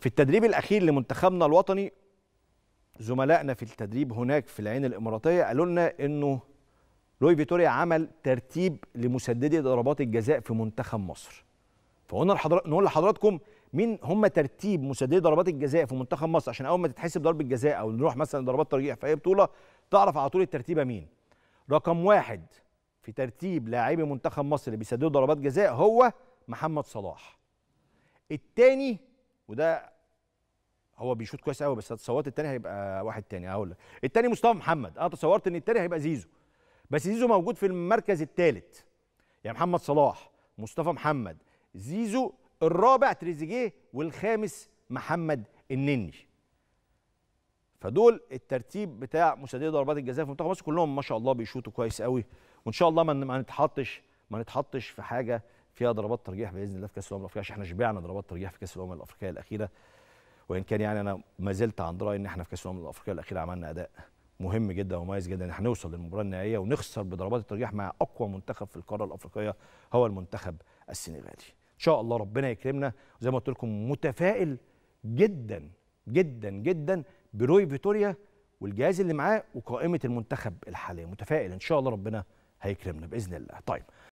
في التدريب الأخير لمنتخبنا الوطني زملائنا في التدريب هناك في العين الإماراتية قالوا لنا أنه لوي فيتوريا عمل ترتيب لمسددي ضربات الجزاء في منتخب مصر فقلنا لحضرات نقول لحضراتكم مين هم ترتيب مسددي ضربات الجزاء في منتخب مصر عشان اول ما تتحسب ضربه جزاء او نروح مثلا ضربات ترجيح في اي بطوله تعرف على طول الترتيبه مين رقم واحد في ترتيب لاعبي منتخب مصر اللي بيسددوا ضربات جزاء هو محمد صلاح الثاني وده هو بيشوط كويس قوي بس اتصورت التاني هيبقى واحد تاني هقول لك التاني مصطفى محمد انا اه، تصورت ان التاني هيبقى زيزو بس زيزو موجود في المركز الثالث يعني محمد صلاح مصطفى محمد زيزو الرابع تريزيجيه والخامس محمد النني فدول الترتيب بتاع مسددي ضربات الجزاء في منتخب مصر كلهم ما شاء الله بيشوطوا كويس قوي وان شاء الله ما نتحطش ما نتحطش في حاجه فيها ضربات ترجيح باذن الله في كاس الامم الافريقيه عشان احنا شبعنا ضربات ترجيح في كاس الامم الافريقيه الاخيره وان كان يعني انا ما زلت عند رايي ان احنا في كاس الامم الافريقيه الاخيره عملنا اداء مهم جدا ومميز جدا ان احنا نوصل للمباراه النهائيه ونخسر بضربات الترجيح مع اقوى منتخب في القاره الافريقيه هو المنتخب السنغالي ان شاء الله ربنا يكرمنا زي ما قلت لكم متفائل جدا جدا جدا بروي فيتوريا والجهاز اللي معاه وقائمه المنتخب الحاليه متفائل ان شاء الله ربنا هيكرمنا باذن الله طيب